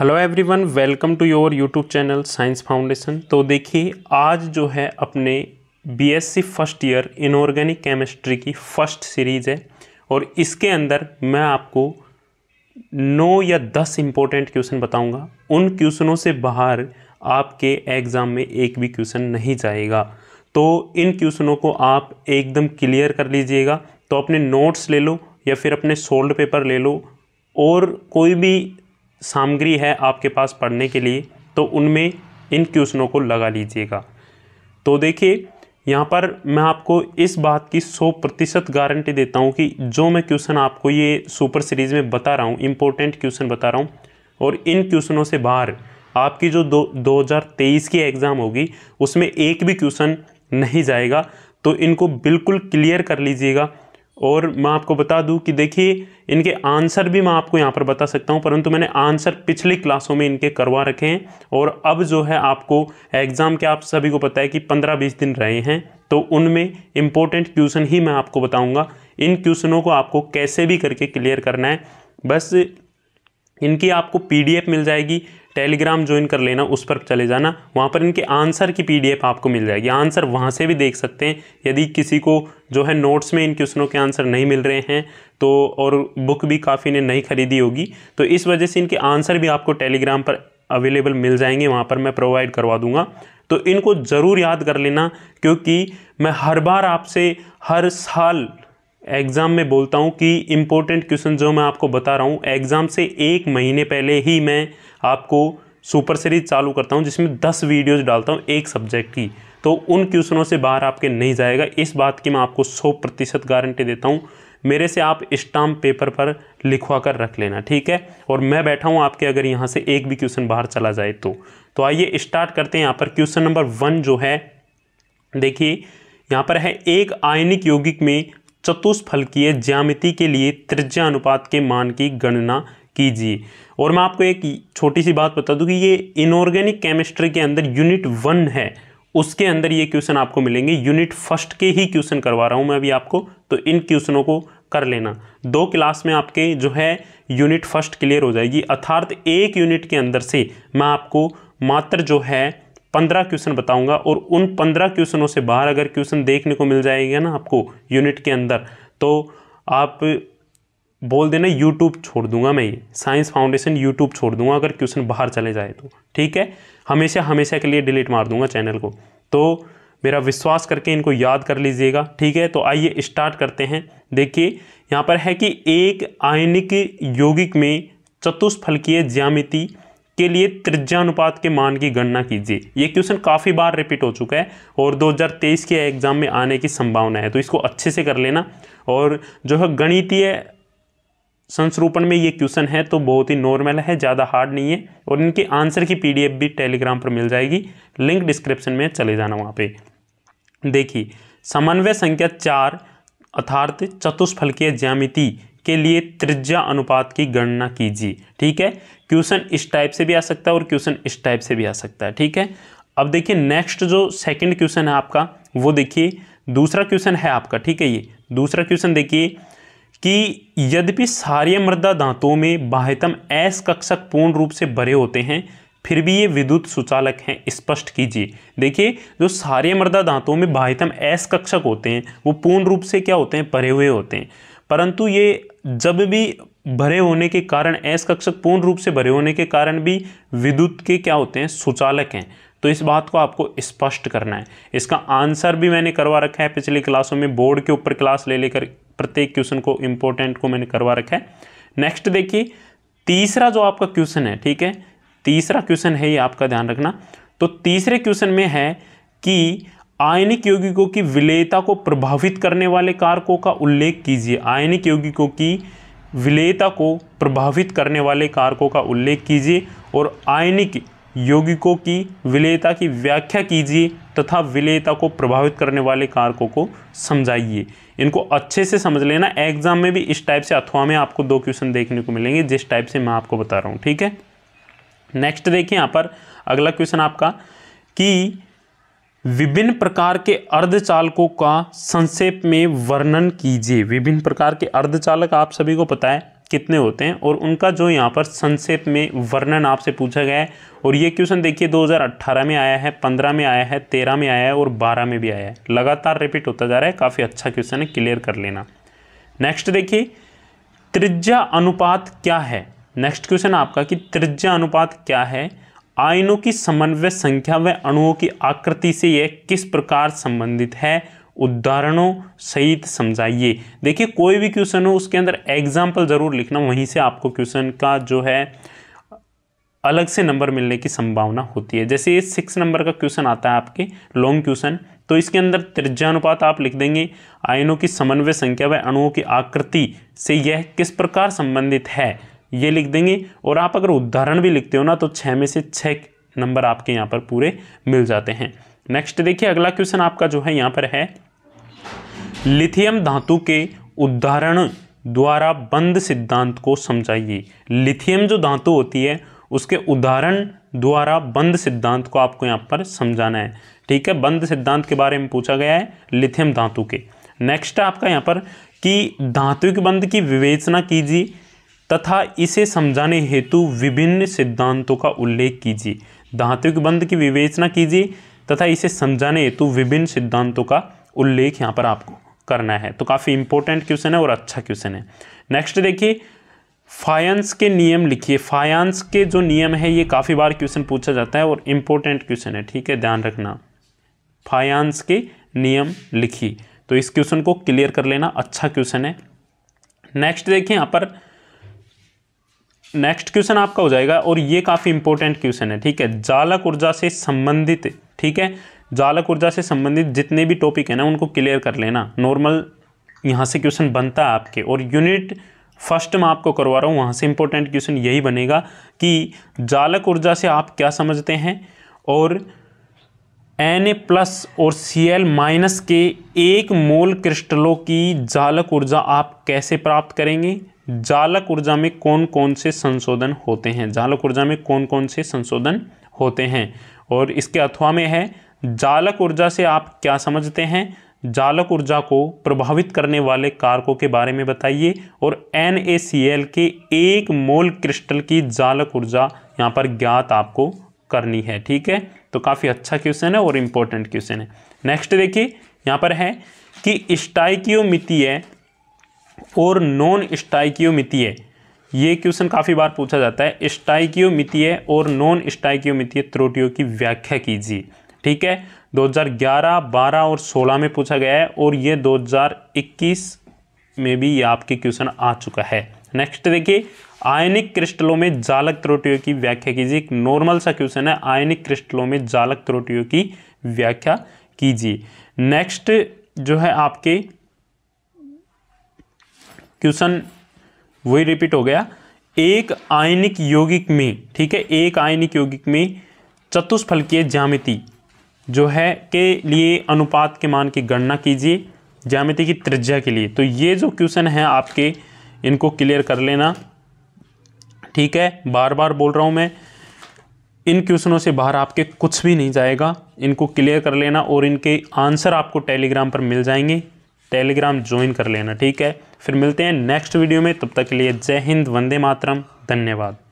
hello everyone welcome to your YouTube channel science foundation तो देखिए आज जो है अपने BSc first year inorganic chemistry की फर्स्ट सीरीज़ है और इसके अंदर मैं आपको नौ या दस इम्पोर्टेंट क्वेश्चन बताऊंगा उन क्वेश्चनों से बाहर आपके एग्ज़ाम में एक भी क्वेश्चन नहीं जाएगा तो इन क्वेश्चनों को आप एकदम क्लियर कर लीजिएगा तो अपने नोट्स ले लो या फिर अपने सोल्ड पेपर ले लो और कोई भी सामग्री है आपके पास पढ़ने के लिए तो उनमें इन क्वेश्चनों को लगा लीजिएगा तो देखिए यहाँ पर मैं आपको इस बात की 100 प्रतिशत गारंटी देता हूँ कि जो मैं क्वेश्चन आपको ये सुपर सीरीज़ में बता रहा हूँ इम्पोर्टेंट क्वेश्चन बता रहा हूँ और इन क्वेश्चनों से बाहर आपकी जो दो दो की एग्ज़ाम होगी उसमें एक भी क्वेश्चन नहीं जाएगा तो इनको बिल्कुल क्लियर कर लीजिएगा और मैं आपको बता दूं कि देखिए इनके आंसर भी मैं आपको यहाँ पर बता सकता हूँ परंतु मैंने आंसर पिछली क्लासों में इनके करवा रखे हैं और अब जो है आपको एग्ज़ाम के आप सभी को पता है कि पंद्रह बीस दिन रहे हैं तो उनमें इम्पोर्टेंट क्वेश्चन ही मैं आपको बताऊँगा इन क्वेश्चनों को आपको कैसे भी करके क्लियर करना है बस इनकी आपको पी मिल जाएगी टेलीग्राम ज्वाइन कर लेना उस पर चले जाना वहाँ पर इनके आंसर की पीडीएफ आपको मिल जाएगी आंसर वहाँ से भी देख सकते हैं यदि किसी को जो है नोट्स में इन क्वेश्चनों के आंसर नहीं मिल रहे हैं तो और बुक भी काफ़ी ने नहीं खरीदी होगी तो इस वजह से इनके आंसर भी आपको टेलीग्राम पर अवेलेबल मिल जाएंगे वहाँ पर मैं प्रोवाइड करवा दूँगा तो इनको ज़रूर याद कर लेना क्योंकि मैं हर बार आपसे हर साल एग्ज़ाम में बोलता हूँ कि इम्पोर्टेंट क्वेश्चन जो मैं आपको बता रहा हूँ एग्ज़ाम से एक महीने पहले ही मैं आपको सुपर सीरीज चालू करता हूँ जिसमें दस वीडियोज़ डालता हूँ एक सब्जेक्ट की तो उन क्वेश्चनों से बाहर आपके नहीं जाएगा इस बात की मैं आपको सौ प्रतिशत गारंटी देता हूँ मेरे से आप स्टाम्प पेपर पर लिखवा कर रख लेना ठीक है और मैं बैठा हूँ आपके अगर यहाँ से एक भी क्वेश्चन बाहर चला जाए तो तो आइए स्टार्ट करते हैं यहाँ पर क्वेश्चन नंबर वन जो है देखिए यहाँ पर है एक आयनिक यौगिक में चतुष्फलकीय ज्यामिति के लिए त्रिज्या अनुपात के मान की गणना कीजिए और मैं आपको एक छोटी सी बात बता दूं कि ये इनऑर्गेनिक केमिस्ट्री के अंदर यूनिट वन है उसके अंदर ये क्वेश्चन आपको मिलेंगे यूनिट फर्स्ट के ही क्वेश्चन करवा रहा हूँ मैं अभी आपको तो इन क्वेश्चनों को कर लेना दो क्लास में आपके जो है यूनिट फर्स्ट क्लियर हो जाएगी अर्थात एक यूनिट के अंदर से मैं आपको मात्र जो है पंद्रह क्वेश्चन बताऊंगा और उन पंद्रह क्वेश्चनों से बाहर अगर क्वेश्चन देखने को मिल जाएगा ना आपको यूनिट के अंदर तो आप बोल देना यूट्यूब छोड़ दूंगा मैं ये साइंस फाउंडेशन यूट्यूब छोड़ दूंगा अगर क्वेश्चन बाहर चले जाए तो ठीक है हमेशा हमेशा के लिए डिलीट मार दूंगा चैनल को तो मेरा विश्वास करके इनको याद कर लीजिएगा ठीक है तो आइए स्टार्ट करते हैं देखिए यहाँ पर है कि एक आयनिक यौगिक में चतुष्फलकीय ज्यामिति के लिए त्रिज्यानुपात के मान की गणना कीजिए ये क्वेश्चन काफ़ी बार रिपीट हो चुका है और 2023 के एग्जाम में आने की संभावना है तो इसको अच्छे से कर लेना और जो है गणितीय संस्रूपण में ये क्वेश्चन है तो बहुत ही नॉर्मल है ज़्यादा हार्ड नहीं है और इनके आंसर की पीडीएफ भी टेलीग्राम पर मिल जाएगी लिंक डिस्क्रिप्शन में चले जाना वहाँ पे देखिए समन्वय संख्या चार अर्थार्थ चतुष्फलकीय ज्यामिति के लिए त्रिज्या अनुपात की गणना कीजिए ठीक है क्वेश्चन इस टाइप से भी आ सकता है और क्वेश्चन इस टाइप से भी आ सकता है ठीक है अब देखिए नेक्स्ट जो सेकंड क्वेश्चन है आपका वो देखिए दूसरा क्वेश्चन है आपका ठीक है ये दूसरा क्वेश्चन देखिए कि यद्यपि सारे मृदा दांतों में बाह्यतम एस कक्षक पूर्ण रूप से भरे होते हैं फिर भी ये विद्युत सुचालक हैं स्पष्ट कीजिए देखिए जो सारे मृदा दांतों में बाह्यतम एस कक्षक होते हैं वो पूर्ण रूप से क्या होते हैं भरे हुए होते हैं परंतु ये जब भी भरे होने के कारण एस कक्षक पूर्ण रूप से भरे होने के कारण भी विद्युत के क्या होते हैं सुचालक हैं तो इस बात को आपको स्पष्ट करना है इसका आंसर भी मैंने करवा रखा है पिछली क्लासों में बोर्ड के ऊपर क्लास ले लेकर प्रत्येक क्वेश्चन को इंपॉर्टेंट को मैंने करवा रखा है नेक्स्ट देखिए तीसरा जो आपका क्वेश्चन है ठीक है तीसरा क्वेश्चन है ये आपका ध्यान रखना तो तीसरे क्वेश्चन में है कि आयनिक यौगिकों की विलेयता को प्रभावित करने वाले कारकों का उल्लेख कीजिए आयनिक यौगिकों की विलेयता को प्रभावित करने वाले कारकों का उल्लेख कीजिए और आयनिक यौगिकों की विलेयता की व्याख्या कीजिए तथा विलेयता को प्रभावित करने वाले कारकों को समझाइए इनको अच्छे से समझ लेना एग्जाम में भी इस टाइप से अथवा में आपको दो क्वेश्चन देखने को मिलेंगे जिस टाइप से मैं आपको बता रहा हूँ ठीक है नेक्स्ट देखिए यहाँ पर अगला क्वेश्चन आपका कि विभिन्न प्रकार के अर्धचालकों का संक्षेप में वर्णन कीजिए विभिन्न प्रकार के अर्धचालक आप सभी को पता है कितने होते हैं और उनका जो यहाँ पर संक्षेप में वर्णन आपसे पूछा गया है और ये क्वेश्चन देखिए 2018 में आया है 15 में आया है 13 में आया है और 12 में भी आया है लगातार रिपीट होता जा रहा है काफ़ी अच्छा क्वेश्चन है क्लियर कर लेना नेक्स्ट देखिए त्रिज्या अनुपात क्या है नेक्स्ट क्वेश्चन आपका कि त्रिज्या अनुपात क्या है आयनों की समन्वय संख्या व अणुओं की आकृति से यह किस प्रकार संबंधित है उदाहरणों सहित समझाइए देखिए कोई भी क्वेश्चन हो उसके अंदर एग्जाम्पल ज़रूर लिखना वहीं से आपको क्वेश्चन का जो है अलग से नंबर मिलने की संभावना होती है जैसे ये सिक्स नंबर का क्वेश्चन आता है आपके लॉन्ग क्वेश्चन तो इसके अंदर त्रिज्यानुपात आप लिख देंगे आयनों की समन्वय संख्या व अणुओं की आकृति से यह किस प्रकार संबंधित है ये लिख देंगे और आप अगर उदाहरण भी लिखते हो ना तो छः में से छः नंबर आपके यहाँ पर पूरे मिल जाते हैं नेक्स्ट देखिए अगला क्वेश्चन आपका जो है यहाँ पर है लिथियम धातु के उदाहरण द्वारा बंद सिद्धांत को समझाइए लिथियम जो धातु होती है उसके उदाहरण द्वारा बंद सिद्धांत को आपको यहाँ पर समझाना है ठीक है बंद सिद्धांत के बारे में पूछा गया है लिथियम धातु के नेक्स्ट आपका यहाँ पर कि धात्विक बंद की विवेचना कीजिए तथा इसे समझाने हेतु विभिन्न सिद्धांतों का उल्लेख कीजिए धात्विक बंद की विवेचना कीजिए तथा इसे समझाने हेतु विभिन्न सिद्धांतों का उल्लेख यहाँ पर आपको करना है तो काफ़ी इंपॉर्टेंट क्वेश्चन है और अच्छा क्वेश्चन है नेक्स्ट देखिए फायंस के नियम लिखिए फायंस के जो नियम है ये काफ़ी बार क्वेश्चन पूछा जाता है और इम्पोर्टेंट क्वेश्चन है ठीक है ध्यान रखना फायंस के नियम लिखिए तो इस क्वेश्चन को क्लियर कर लेना अच्छा क्वेश्चन है नेक्स्ट देखिए यहाँ पर नेक्स्ट क्वेश्चन आपका हो जाएगा और ये काफ़ी इंपॉर्टेंट क्वेश्चन है ठीक है जालक ऊर्जा से संबंधित ठीक है जालक ऊर्जा से संबंधित जितने भी टॉपिक हैं ना उनको क्लियर कर लेना नॉर्मल यहाँ से क्वेश्चन बनता है आपके और यूनिट फर्स्ट मैं आपको करवा रहा हूँ वहाँ से इंपॉर्टेंट क्वेश्चन यही बनेगा कि जालक ऊर्जा से आप क्या समझते हैं और एन ए प्लस और सी एल माइनस के एक मोल क्रिस्टलों की जालक ऊर्जा आप कैसे प्राप्त करेंगे जालक ऊर्जा में कौन कौन से संशोधन होते हैं जालक ऊर्जा में कौन कौन से संशोधन होते हैं और इसके अथवा में है जालक ऊर्जा से आप क्या समझते हैं जालक ऊर्जा को प्रभावित करने वाले कारकों के बारे में बताइए और एन के एक मोल क्रिस्टल की जालक ऊर्जा यहाँ पर ज्ञात आपको करनी है ठीक है तो काफ़ी अच्छा क्वेश्चन है और इम्पोर्टेंट क्वेश्चन है नेक्स्ट देखिए यहाँ पर है कि स्टाइकियोमितीय और नॉन स्टाइकियोमितीय ये क्वेश्चन काफ़ी बार पूछा जाता है स्टाइकियोमितीय और नॉन स्टाइकियोमितीय त्रुटियों की व्याख्या कीजिए ठीक है 2011, 12 और 16 में पूछा गया है और ये 2021 में भी ये आपके क्वेश्चन आ चुका है नेक्स्ट देखिए आयनिक क्रिस्टलों में जालक त्रोटियों की व्याख्या कीजिए एक नॉर्मल सा क्वेश्चन है आयनिक क्रिस्टलों में जालक त्रोटियों की व्याख्या कीजिए नेक्स्ट जो है आपके क्वेश्चन वही रिपीट हो गया एक आयनिक यौगिक में ठीक है एक आयनिक यौगिक में चतुष्फलकीय ज्यामिति जो है के लिए अनुपात के मान की गणना कीजिए ज्यामिति की त्रिज्या के लिए तो ये जो क्वेश्चन है आपके इनको क्लियर कर लेना ठीक है बार बार बोल रहा हूँ मैं इन क्वेश्चनों से बाहर आपके कुछ भी नहीं जाएगा इनको क्लियर कर लेना और इनके आंसर आपको टेलीग्राम पर मिल जाएंगे टेलीग्राम ज्वाइन कर लेना ठीक है फिर मिलते हैं नेक्स्ट वीडियो में तब तक के लिए जय हिंद वंदे मातरम धन्यवाद